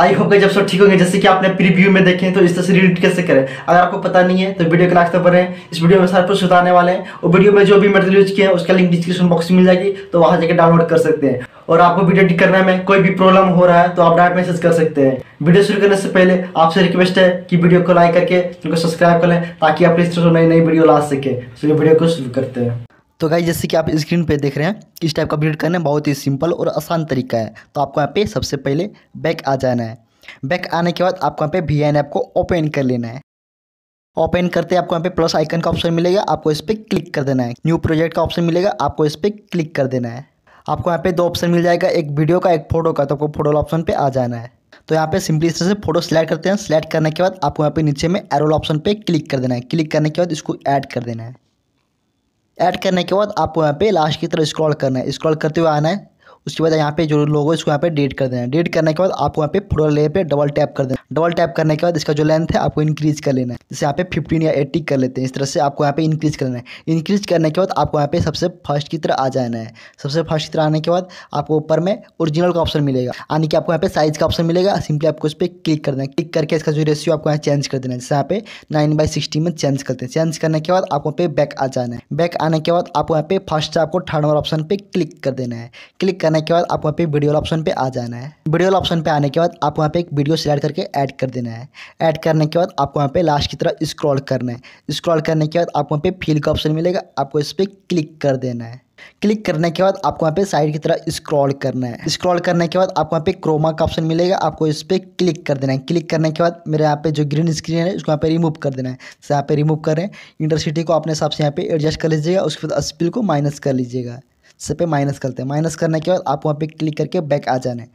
I hope जब सब ठीक होंगे जैसे कि आपने प्रीव्यू में देखें तो इस तरह से रीड कैसे करें अगर आपको पता नहीं है तो वीडियो क्लास तक बने इस वीडियो में सारे कुछ आने वाले हैं और वीडियो में जो भी मटेरियल यूज किया है उसका लिंक डिस्क्रिप्शन बॉक्स में मिल जाएगी तो वहाँ जाकर डाउनलोड कर सकते हैं और आपको वीडियो एडिट करने में कोई भी प्रॉब्लम हो रहा है तो आप डायरेक्ट मैसेज कर सकते हैं वीडियो शुरू करने से पहले आपसे रिक्वेस्ट है कि वीडियो को लाइक करके उनको सब्सक्राइब कर लें ताकि आप इस तरह से नई नई वीडियो ला सके वीडियो तो को शुरू करते हैं तो गाइज जैसे कि आप स्क्रीन पे देख रहे हैं इस टाइप का अपडेट करना बहुत ही सिंपल और आसान तरीका है तो आपको यहाँ पे सबसे पहले बैक आ जाना है बैक आने के बाद आपको यहाँ पे वी ऐप को ओपन कर लेना है ओपन करते आपको यहाँ पे प्लस आइकन का ऑप्शन मिलेगा आपको इस पर क्लिक कर देना है न्यू प्रोजेक्ट का ऑप्शन मिलेगा आपको इस पर क्लिक कर देना है आपको यहाँ पे दो ऑप्शन मिल जाएगा एक वीडियो का एक फोटो का तो आपको फोटो वाला ऑप्शन पे आ जाना है तो यहाँ पे सिंपली इस तरह से फोटो सिलेक्ट करते हैं सिलेक्ट करने के बाद आपको यहाँ पे नीचे में एरोल ऑप्शन पे क्लिक कर देना है क्लिक करने के बाद इसको ऐड कर देना है ऐड करने के बाद आपको यहाँ पे लास्ट की तरफ स्क्रॉल करना है स्क्रॉल करते हुए आना है उसके बाद यहाँ पे जो लोगो इसको यहाँ पे डेट कर देना है डेट करने के बाद आपको यहाँ पे फोटो लेयर पे डबल टैप कर देना डबल टैप करने के बाद इसका जो लेंथ है आपको इंक्रीज कर लेना है जैसे यहाँ पे फिफ्टीन या एट्टी कर लेते हैं इस तरह से आपको यहाँ पे इंक्रीज कर लेना है इंक्रीज करने के बाद आपको यहाँ पे सबसे फर्स्ट की तरह आ जाना है सबसे फर्स्ट की तरह आने के बाद आपको ऊपर में ओरिजिनल का ऑप्शन मिलेगा यानी कि आपको यहाँ पे साइज का ऑप्शन मिलेगा सिंपली आपको उस पर क्लिक कर है क्लिक करके इसका जो रेशियो आपको यहाँ चेंज कर देना है जैसे यहाँ पे नाइन बाई सिक्सटी में चेंज करते हैं चेंज करने के बाद आपको पे बैक आ जाना है बैक आने के बाद आपको यहाँ पे फर्स्ट आपको थर्ड नंबर ऑप्शन पे क्लिक कर देना है क्लिक करने आने के बाद आप वहाँ पे वीडियो ऑप्शन पे आ जाना है वीडियो ऑप्शन पे आने के बाद आप वहाँ पे एक वीडियो सिलेक्ट करके ऐड कर देना है ऐड करने के बाद आपको वहाँ पे लास्ट की तरह स्क्रॉल करना है स्क्रॉल करने के बाद आपको वहाँ पे फील का ऑप्शन मिलेगा आपको इस पर क्लिक कर देना है क्लिक करने के बाद आपको वहाँ पे साइड की तरह स्क्रॉल करना है स्क्रॉल करने के बाद आपको वहाँ पे क्रोमा का ऑप्शन मिलेगा आपको इस पर क्लिक कर देना है क्लिक करने के बाद मेरे यहाँ पे जो ग्रीन स्क्रीन है उसको यहाँ पे रिमूव कर देना है जैसे यहाँ पे रिमूव करें इंटरसिटी को अपने हिसाब से यहाँ पे एडजस्ट कर लीजिएगा उसके बाद स्पील को माइनस कर लीजिएगा सब पे माइनस करते हैं माइनस करने के बाद आप वहाँ पे क्लिक करके बैक आ जाने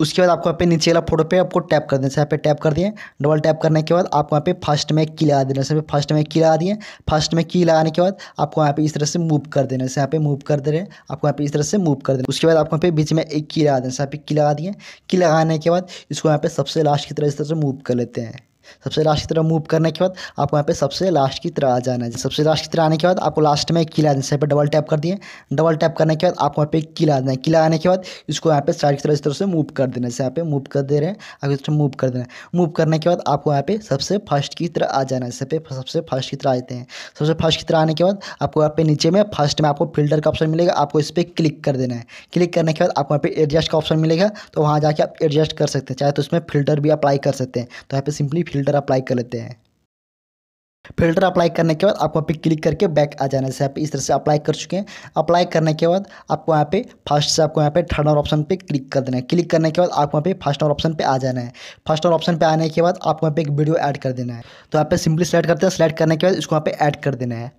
उसके बाद आपको वहाँ पे नीचे वाला फोटो पे आपको टैप कर देना यहाँ पे टैप कर दिए डबल टैप करने के बाद आप वहाँ पे फर्स्ट में की लगा देना यहाँ फर्स्ट में की लगा दिए फर्स्ट में की लगाने के बाद आपको वहाँ पे इस तरह से मूव कर देना यहाँ पे मूव कर दे रहे आपको वहाँ पे इस तरह से मूव कर देना उसके बाद आपको वहाँ पे बीच में एक की लगा देना यहाँ पे की लगा दिए की लगाने के बाद इसको यहाँ पे सबसे लास्ट की तरह इस तरह से मूव कर लेते हैं सबसे लास्ट की तरफ मूव करने के बाद आपको यहाँ पे सबसे लास्ट की तरह आ जाना है सबसे लास्ट की तरह आने के बाद आपको लास्ट में किला देना है पर डबल टैप कर दिए डबल टैप करने के बाद आपको यहाँ पे किला देना है किला आने के बाद इसको यहाँ पे साइड की तरह इस तरह से मूव कर देना है जैसे यहाँ पे मूव कर दे रहे हैं आगे इस तरह मूव कर देना है मूव करने के बाद आपको यहाँ पे सबसे फर्स्ट की तरह आ जाना है जैसे सबसे फर्स्ट की तरह आते हैं सबसे फर्स्ट की तरह आने के बाद आपको यहाँ पे नीचे में फर्स्ट में आपको फिल्टर का ऑप्शन मिलेगा आपको इस पर क्लिक कर देना है क्लिक करने के बाद आपको यहाँ पे एडजस्ट का ऑप्शन मिलेगा तो वहाँ जाके आप एडजस्ट कर सकते हैं चाहे तो उसमें फिल्टर भी अप्लाई कर सकते हैं तो यहाँ पे सिंपली फिल्टर अप्लाई कर लेते हैं फिल्टर अप्लाई करने के बाद आपको यहाँ पे क्लिक करके बैक आ जाना से आप इस तरह से अप्लाई कर चुके हैं अप्लाई करने के बाद आपको यहाँ पे फर्स्ट से आपको यहाँ पे थर्ड और ऑप्शन पे क्लिक कर देना है क्लिक करने के बाद आपको यहाँ पे फर्स्ट और ऑप्शन पे आ जाना है फर्स्ट और ऑप्शन पे आने के बाद आपको यहाँ पे एक वीडियो ऐड कर देना है तो यहाँ पे सिंपली सेलेक्ट करते हैं सेलेक्ट करने के बाद इसको यहाँ पे ऐड कर देना है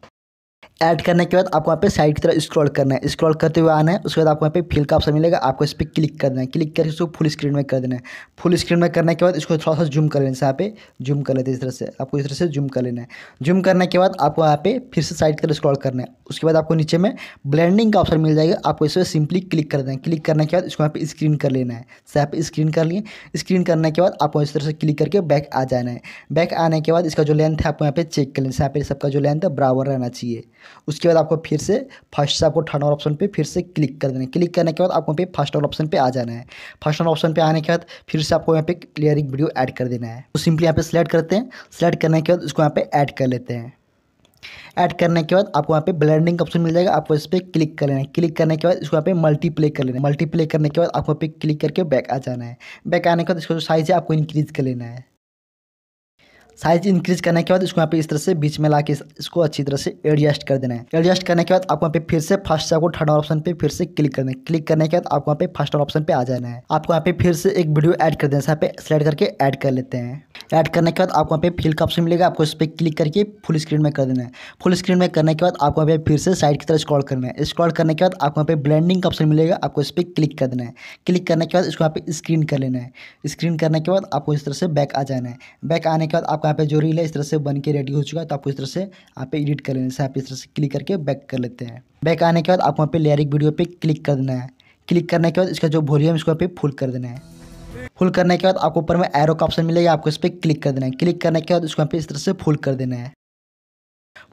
ऐड करने के बाद आपको वहाँ पे साइड की तरफ स्क्रॉल करना है स्क्रॉल करते हुए आना है उसके बाद आपको वहाँ पे फिल का ऑप्शन मिलेगा आपको इस पर क्लिक करना है क्लिक करके उसको फुल स्क्रीन में कर देना है फुल स्क्रीन में करने के बाद इसको थोड़ा सा जूम कर लेना है यहाँ पे जूम कर लेते हैं इस तरह से आपको इस तरह से जूम कर लेना है जूम करने के बाद आपको वहाँ पे फिर से साइड की तरफ स्क्रॉल करना है उसके बाद आपको नीचे में ब्लैंडिंग का ऑप्शन मिल जाएगा आपको इस पर सिंपली क्लिक कर देना है क्लिक करने के बाद इसको वहाँ पर स्क्रीन कर लेना है तो यहाँ पे स्क्रीन कर लिए स्क्रीन करने के बाद आपको इस तरह से क्लिक करके बैक आ जाना है बैक आने के बाद इसका जो लेंथ है आपको यहाँ पे चेक कर लेना यहाँ पे सबका जो लेंथ है बराबर रहना चाहिए उसके बाद आपको फिर से फर्स्ट से आपको थर्ड और ऑप्शन पे फिर से क्लिक कर देना है क्लिक करने के बाद आपको पे फर्स्ट और ऑप्शन पे आ जाना है फर्स्ट और ऑप्शन पे आने के बाद फिर से आपको यहाँ पे क्लियरिंग वीडियो ऐड कर देना है तो सिंपली यहाँ पे सिलेक्ट करते हैं सिलेक्ट करने के बाद उसको यहाँ पे ऐड कर लेते हैं ऐड करने के बाद आपको यहाँ पे ब्लेंडिंग ऑप्शन मिल जाएगा आपको इस पर क्लिक कर लेना है क्लिक करने के बाद इसको यहाँ पे मल्टीप्ले कर लेना है मल्टीप्ले करने के बाद आपको यहाँ पे क्लिक करके बैक आ जाना है बैक आने के बाद इसका जो साइज़ है आपको इंक्रीज़ कर लेना है साइज इंक्रीज करने के बाद उसको यहाँ पे इस तरह से बीच में ला के इसको अच्छी तरह से एडजस्ट कर देना है एडजस्ट करने के बाद आपको यहाँ पे फिर से फर्स्ट आपको थर्ड ऑप्शन पे फिर से क्लिक करना है क्लिक करने के बाद आपको यहाँ पे फर्स्ट ऑप्शन पे आ जाना है आपको यहाँ पे फिर से एक वीडियो एड कर देना है यहाँ पे सिलेक्ट करके एड कर लेते हैं ऐड करने के बाद आपको वहाँ पे फिल का ऑप्शन मिलेगा आपको इस पर क्लिक करके फुल स्क्रीन में कर देना है फुल स्क्रीन में करने के बाद आपको वहाँ पे फिर से साइड की तरफ स्क्रॉल करना है स्क्रॉल करने के बाद आपको वहाँ पे ब्लेंडिंग का ऑप्शन मिलेगा आपको इस पर क्लिक कर देना है क्लिक करने के बाद इसको वहाँ पे स्क्रीन कर लेना है स्क्रीन करने के बाद आपको इस तरह से बैक आ जाना है बैक आने के बाद आपको यहाँ पे जो रील है इस तरह से बन के रेडी हो चुका है तो आपको इस तरह से यहाँ पे एडिट कर लेना है आप इस तरह से क्लिक करके बैक कर लेते हैं बैक आने के बाद आपको वहाँ पे लेरिक वीडियो पर क्लिक कर देना है क्लिक करने के बाद इसका जो वॉल्यूम इसको वहाँ पे फुल कर देना है फुल करने के बाद आपको ऊपर में एरो का ऑप्शन मिलेगा आपको इस पर क्लिक कर देना है क्लिक करने के बाद उसको यहाँ पे इस तरह से फुल कर देना है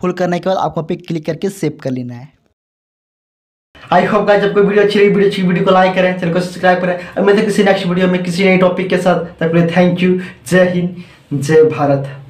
फुल करने के बाद आपको यहाँ पे क्लिक करके सेव कर लेना है आई होप गाइस आपको वीडियो अच्छी लगी वीडियो अच्छी वीडियो को लाइक करें चैनल को सब्सक्राइब करें और मिलते हैं किसी नेक्स्ट वीडियो में किसी नए टॉपिक के साथ तब थैंक यू जय हिंद जय भारत